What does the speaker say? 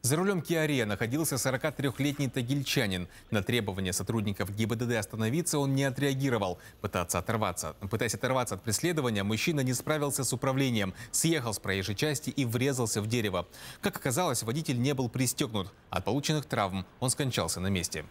За рулем Киария находился 43-летний тагильчанин. На требование сотрудников ГИБДД остановиться он не отреагировал. Пытаться оторваться. Пытаясь оторваться от преследования, мужчина не справился с управлением, съехал с проезжей части и врезался в дерево. Как оказалось, водитель не был пристегнут. От полученных травм он скончался на месте.